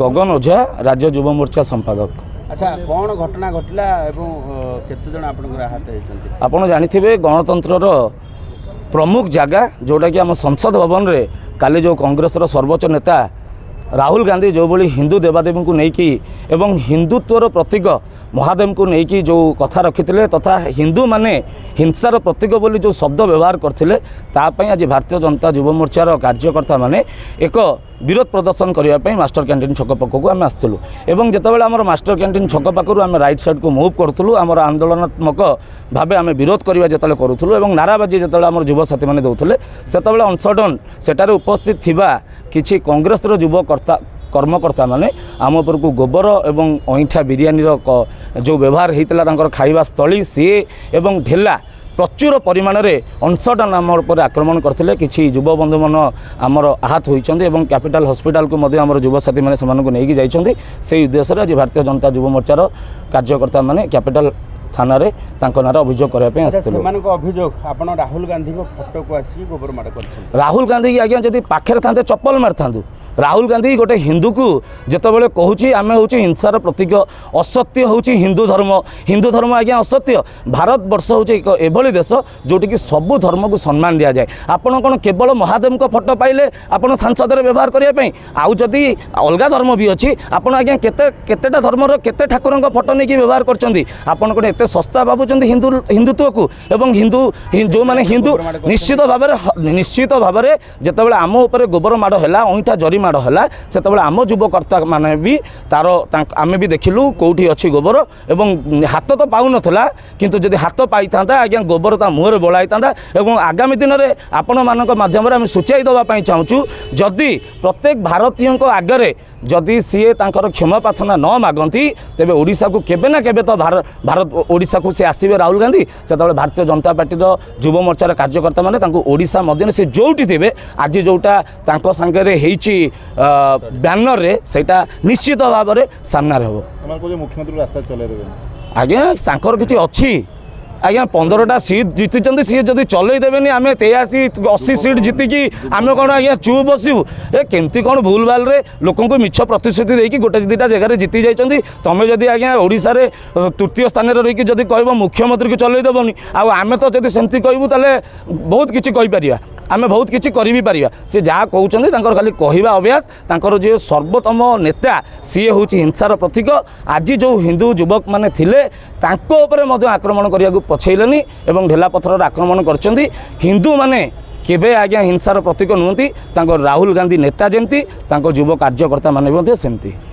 ଗଗନ ଓଝା ରାଜ୍ୟ ଯୁବ ମୋର୍ଚ୍ଚା ସମ୍ପାଦକ ଆଚ୍ଛା କ'ଣ ଘଟଣା ଘଟିଲା ଏବଂ କେତେଜଣ ଆପଣଙ୍କର ଆହତ ହେଇଛନ୍ତି ଆପଣ ଜାଣିଥିବେ ଗଣତନ୍ତ୍ରର ପ୍ରମୁଖ ଜାଗା ଯେଉଁଟାକି ଆମ ସଂସଦ ଭବନରେ କାଲି ଯେଉଁ କଂଗ୍ରେସର ସର୍ବୋଚ୍ଚ ନେତା ରାହୁଲ ଗାନ୍ଧୀ ଯେଉଁଭଳି ହିନ୍ଦୁ ଦେବାଦେବୀଙ୍କୁ ନେଇକି ଏବଂ ହିନ୍ଦୁତ୍ୱର ପ୍ରତୀକ ମହାଦେବଙ୍କୁ ନେଇକି ଯେଉଁ କଥା ରଖିଥିଲେ ତଥା ହିନ୍ଦୁମାନେ ହିଂସାର ପ୍ରତୀକ ବୋଲି ଯେଉଁ ଶବ୍ଦ ବ୍ୟବହାର କରିଥିଲେ ତା ପାଇଁ ଆଜି ଭାରତୀୟ ଜନତା ଯୁବ ମୋର୍ଚ୍ଚାର କାର୍ଯ୍ୟକର୍ତ୍ତାମାନେ ଏକ বিরোধ প্রদর্শন করা মাষ্টর ক্যান্টিন ছক পাখক আমি আসছিলু এবং যেতবে আমার মাষ্টর ক্যান্টিন ছক পাখু আমি রাইট সাইডকু মুভ করুলু আমার আন্দোলনাত্মক ভাবে আমি বিরোধ করা যেত করুলু এবং নারাবাজি যেত আমার যুবসাথী মানে দেবে সেতবে অংশডন সেটার উপস্থিত থাকা কিছু কংগ্রেসর যুবকর্তা কর্মকর্তাମାନେ মানে ଆମ ଉପରକୁ ଗୋବର ଏବଂ ଅଇଁଠା ବିରିୟାନୀର ଯେଉଁ ବ୍ୟବହାର ହୋଇଥିଲା ତାଙ୍କର ଖାଇବା ସ୍ଥଳୀ ସିଏ ଏବଂ ଢେଲା প্রচুর পরিমাণে অনশটান আমার উপরে আক্রমণ করলে কিছু যুববন্ধু মানে আমার আহত হয়েছেন এবং ক্যাপিটাল হসপিটাল আমার যুবসাথী মানে সে যাই সেই উদ্দেশ্যে আজ ভারতীয় জনতা যুব মোর্চার কার্যকর্তা মানে ক্যাপিটাল থানার তাঁর নাঁরে অভিযোগ করা আসছিল অভিযোগ আপনার রাহুল গান্ধী ফটো আসি গোবর মাড় রাহুল গান্ধী আজ্ঞা যদি পাখে থাকে চপল মারি থাকে ରାହୁଲ ଗାନ୍ଧୀ ଗୋଟେ ହିନ୍ଦୁକୁ ଯେତେବେଳେ କହୁଛି ଆମେ ହେଉଛି ହିଂସାର ପ୍ରତୀକ ଅସତ୍ୟ ହେଉଛି ହିନ୍ଦୁ ଧର୍ମ ହିନ୍ଦୁ ଧର୍ମ ଆଜ୍ଞା ଅସତ୍ୟ ଭାରତବର୍ଷ ହେଉଛି ଏକ ଏଭଳି ଦେଶ ଯେଉଁଠିକି ସବୁ ଧର୍ମକୁ ସମ୍ମାନ ଦିଆଯାଏ ଆପଣ କ'ଣ କେବଳ ମହାଦେବଙ୍କ ଫଟୋ ପାଇଲେ ଆପଣ ସାଂସଦରେ ବ୍ୟବହାର କରିବା ପାଇଁ ଆଉ ଯଦି ଅଲଗା ଧର୍ମ ବି ଅଛି ଆପଣ ଆଜ୍ଞା କେତେ କେତେଟା ଧର୍ମର କେତେ ଠାକୁରଙ୍କ ଫଟୋ ନେଇକି ବ୍ୟବହାର କରୁଛନ୍ତି ଆପଣ କ'ଣ ଏତେ ଶସ୍ତା ଭାବୁଛନ୍ତି ହିନ୍ଦୁ ହିନ୍ଦୁତ୍ୱକୁ ଏବଂ ହିନ୍ଦୁ ଯେଉଁମାନେ ହିନ୍ଦୁ ନିଶ୍ଚିତ ଭାବରେ ନିଶ୍ଚିତ ଭାବରେ ଯେତେବେଳେ ଆମ ଉପରେ ଗୋବର ମାଡ଼ ହେଲା ଅଇଁଠା ଜରିମାଡ଼ ମାଡ଼ ହେଲା ସେତେବେଳେ ଆମ ଯୁବକର୍ତ୍ତାମାନେ ବି ତା'ର ଆମେ ବି ଦେଖିଲୁ କେଉଁଠି ଅଛି ଗୋବର ଏବଂ ହାତ ତ ପାଉନଥିଲା କିନ୍ତୁ ଯଦି ହାତ ପାଇଥାନ୍ତା ଆଜ୍ଞା ଗୋବର ତା ମୁହଁରେ ବୋଳା ହେଇଥାନ୍ତା ଏବଂ ଆଗାମୀ ଦିନରେ ଆପଣମାନଙ୍କ ମାଧ୍ୟମରେ ଆମେ ସୂଚାଇ ଦେବା ପାଇଁ ଚାହୁଁଛୁ ଯଦି ପ୍ରତ୍ୟେକ ଭାରତୀୟଙ୍କ ଆଗରେ ଯଦି ସିଏ ତାଙ୍କର କ୍ଷମା ପ୍ରାର୍ଥନା ନ ମାଗନ୍ତି ତେବେ ଓଡ଼ିଶାକୁ କେବେ ନା କେବେ ତ ଭାରତ ଓଡ଼ିଶାକୁ ସେ ଆସିବେ ରାହୁଲ ଗାନ୍ଧୀ ସେତେବେଳେ ଭାରତୀୟ ଜନତା ପାର୍ଟିର ଯୁବ ମୋର୍ଚ୍ଚାର କାର୍ଯ୍ୟକର୍ତ୍ତାମାନେ ତାଙ୍କୁ ଓଡ଼ିଶା ମଧ୍ୟରେ ସେ ଯେଉଁଠି ଥିବେ ଆଜି ଯେଉଁଟା ତାଙ୍କ ସାଙ୍ଗରେ ହେଇଛି ବ୍ୟାନର୍ରେ ସେଇଟା ନିଶ୍ଚିତ ଭାବରେ ସାମ୍ନାରେ ହେବ ମୁଖ୍ୟମନ୍ତ୍ରୀ ରାସ୍ତା ଚଲାଇ ଦେବେ ଆଜ୍ଞା ତାଙ୍କର କିଛି ଅଛି আজ্ঞা পনেরোটা সিট জিতিছেন সি যদি চলাই দেবেনি আমি তেয়াশি অশি সিট জিতিকি আমি কোণ আজ্ঞা চুপ বসবু এ কেমতি কোণ ভুল ভালরে লোক মিছ প্রতিশ্রুতি দিয়ে গোটে দুইটা জায়গায় জিতি যাইছেন তুমি যদি আজ্ঞা ওড়শার তৃতীয় স্থানে রয়েকি যদি কহব মুখ্যমন্ত্রীকে চলাই দেবনি আমি তো যদি সেমতি কহবু তাহলে বহু কিছু কইপারা আমি বহু কিছু করি পার সে যা কৌন তাঁর খালি কহা অভ্যাস তাঁর যে সর্বোত্তম নেতা সি হচ্ছে হিংসার প্রতীক আজ যে হিন্দু যুবক মানে লে তাঁর উপরে আক্রমণ করা ପଛେଇଲେନି ଏବଂ ଢେଲା ପଥରରେ ଆକ୍ରମଣ କରିଛନ୍ତି ହିନ୍ଦୁମାନେ କେବେ ଆଜ୍ଞା ହିଂସାର ପ୍ରତୀକ ନୁହନ୍ତି ତାଙ୍କ ରାହୁଲ ଗାନ୍ଧୀ ନେତା ଯେମିତି ତାଙ୍କ ଯୁବ କାର୍ଯ୍ୟକର୍ତ୍ତାମାନେ ମଧ୍ୟ ସେମିତି